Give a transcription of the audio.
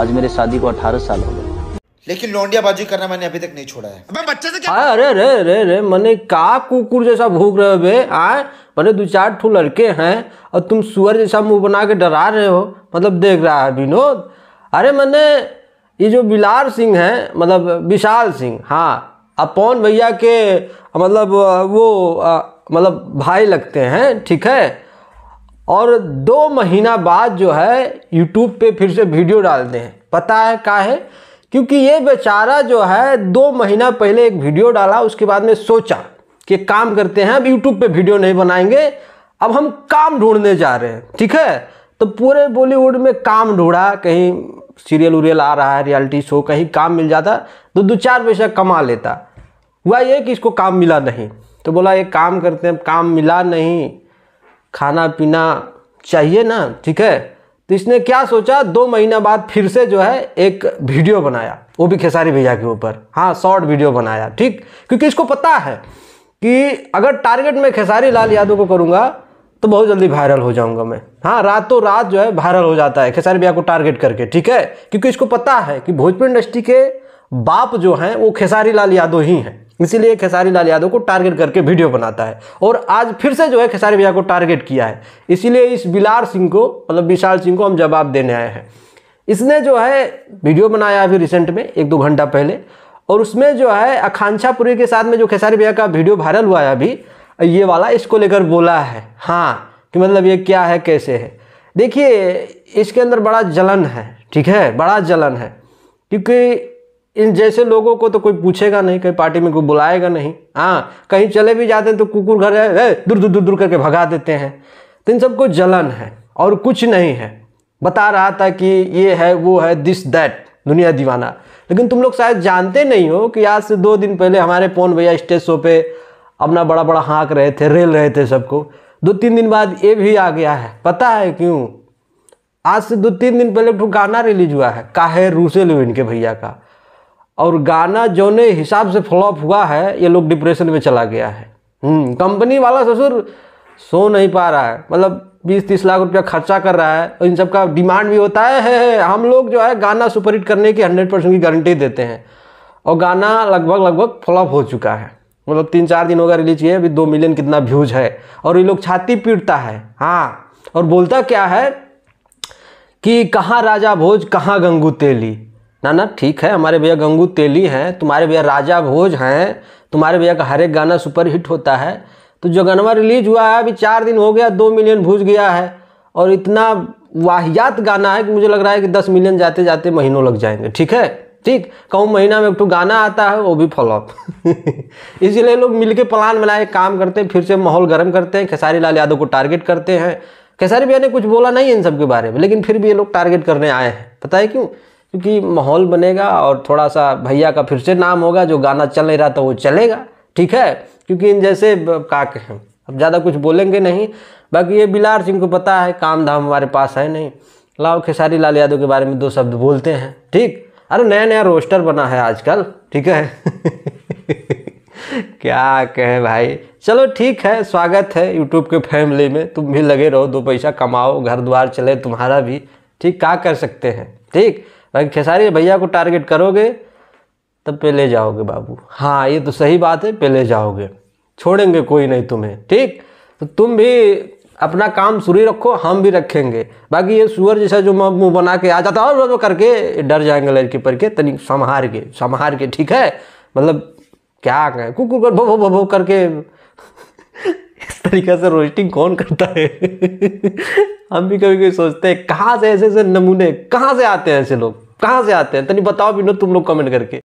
आज मेरे शादी को अठारह साल हो गए लेकिन लोंडिया बाजी करना मैंने अभी तक नहीं छोड़ा है अबे बच्चे से क्या अरे अरे अरे अरे मैंने का कुकुर जैसा भूख रहे हो बे आए मैंने दो चार ठू लड़के हैं और तुम सुअर जैसा मुंह बना के डरा रहे हो मतलब देख रहा है विनोद अरे मैंने ये जो बिलार सिंह है मतलब विशाल सिंह हाँ अपौन भैया के मतलब वो मतलब भाई लगते हैं ठीक है और दो महीना बाद जो है यूट्यूब पे फिर से वीडियो डालते हैं पता है का है क्योंकि ये बेचारा जो है दो महीना पहले एक वीडियो डाला उसके बाद में सोचा कि काम करते हैं अब यूट्यूब पे वीडियो नहीं बनाएंगे अब हम काम ढूंढने जा रहे हैं ठीक है तो पूरे बॉलीवुड में काम ढूंढा कहीं सीरियल उरियल आ रहा है रियलिटी शो कहीं काम मिल जाता तो दो चार पैसा कमा लेता हुआ ये कि इसको काम मिला नहीं तो बोला ये काम करते हैं काम मिला नहीं खाना पीना चाहिए ना ठीक है तो इसने क्या सोचा दो महीना बाद फिर से जो है एक वीडियो बनाया वो भी खेसारी भैया के ऊपर हाँ शॉर्ट वीडियो बनाया ठीक क्योंकि इसको पता है कि अगर टारगेट में खेसारी लाल यादव को करूँगा तो बहुत जल्दी वायरल हो जाऊंगा मैं हाँ रातों रात जो है वायरल हो जाता है खेसारी भैया को टारगेट करके ठीक है क्योंकि इसको पता है कि भोजपुर इंडस्ट्री के बाप जो हैं वो खेसारी लाल यादव ही हैं इसीलिए खेसारी लाल यादव को टारगेट करके वीडियो बनाता है और आज फिर से जो है खेसारी भैया को टारगेट किया है इसीलिए इस बिलार सिंह को मतलब विशाल सिंह को हम जवाब देने आए हैं इसने जो है वीडियो बनाया अभी रिसेंट में एक दो घंटा पहले और उसमें जो है आकांक्षापुरी के साथ में जो खेसारी भैया का वीडियो वायरल हुआ है अभी ये वाला इसको लेकर बोला है हाँ कि मतलब ये क्या है कैसे है देखिए इसके अंदर बड़ा जलन है ठीक है बड़ा जलन है क्योंकि इन जैसे लोगों को तो कोई पूछेगा नहीं कहीं पार्टी में कोई बुलाएगा नहीं हाँ कहीं चले भी जाते हैं तो कुकुर घर है दूर दूर दूर दूर करके भगा देते हैं तो इन सबको जलन है और कुछ नहीं है बता रहा था कि ये है वो है दिस दैट दुनिया दीवाना लेकिन तुम लोग शायद जानते नहीं हो कि आज से दो दिन पहले हमारे पौन भैया स्टेज शो पे अपना बड़ा बड़ा हाँक रहे थे रेल रहे थे सबको दो तीन दिन बाद ये भी आ गया है पता है क्यों आज से दो तीन दिन पहले एक गाना रिलीज हुआ है काहे रूसे लो इनके भैया का और गाना जो ने हिसाब से फ्लॉप हुआ है ये लोग डिप्रेशन में चला गया है कंपनी हम्म, वाला ससुर सो नहीं पा रहा है मतलब बीस तीस लाख रुपया खर्चा कर रहा है और इन सब का डिमांड भी होता है, है, है हम लोग जो है गाना सुपरहिट करने की हंड्रेड परसेंट की गारंटी देते हैं और गाना लगभग लगभग फ्लॉप हो चुका है मतलब तीन चार दिन होगा रिलीज किया अभी दो मिलियन कितना व्यूज है और ये लोग छाती पीटता है हाँ और बोलता क्या है कि कहाँ राजा भोज कहाँ गंगू तेली ना ना ठीक है हमारे भैया गंगू तेली हैं तुम्हारे भैया राजा भोज हैं तुम्हारे भैया का हर एक गाना सुपर हिट होता है तो जो गाना रिलीज हुआ है अभी चार दिन हो गया दो मिलियन भूज गया है और इतना वाहियात गाना है कि मुझे लग रहा है कि दस मिलियन जाते जाते महीनों लग जाएंगे ठीक है ठीक कहूँ महीना में एक तो गाना आता है वो भी फॉलोअप इसीलिए लोग मिलके प्लान बनाए काम करते हैं फिर से माहौल गर्म करते हैं खेसारी लाल यादव को टारगेट करते हैं खेसारी भैया ने कुछ बोला नहीं इन सब के बारे में लेकिन फिर भी ये लोग टारगेट करने आए हैं पता है क्यों क्योंकि माहौल बनेगा और थोड़ा सा भैया का फिर से नाम होगा जो गाना चल नहीं रहा था तो वो चलेगा ठीक है क्योंकि इन जैसे का कहें अब ज़्यादा कुछ बोलेंगे नहीं बाकी ये बिलार सिंह को पता है काम धाम हमारे पास है नहीं लाओ खेसारी लाल यादव के बारे में दो शब्द बोलते हैं ठीक अरे नया नया रोस्टर बना है आजकल ठीक है क्या कहें भाई चलो ठीक है स्वागत है यूट्यूब के फैमिली में तुम भी लगे रहो दो पैसा कमाओ घर द्वार चले तुम्हारा भी ठीक क्या कर सकते हैं ठीक बाकी खेसारी भैया को टारगेट करोगे तब पहले जाओगे बाबू हाँ ये तो सही बात है पहले जाओगे छोड़ेंगे कोई नहीं तुम्हें ठीक तो तुम भी अपना काम शुरू ही रखो हम भी रखेंगे बाकी ये सुअर जैसा जो मुँह बना के आ जाता है और करके डर जाएंगे लड़की पर के तनिक संहार के संहार के ठीक है मतलब क्या कहें कुकुर कर भो भो भो करके इस तरीके से रोस्टिंग कौन करता है हम भी कभी कभी सोचते हैं कहाँ से ऐसे ऐसे नमूने कहाँ से आते हैं ऐसे लोग कहाँ से आते हैं तो नहीं बताओ भी नो तुम लोग कमेंट करके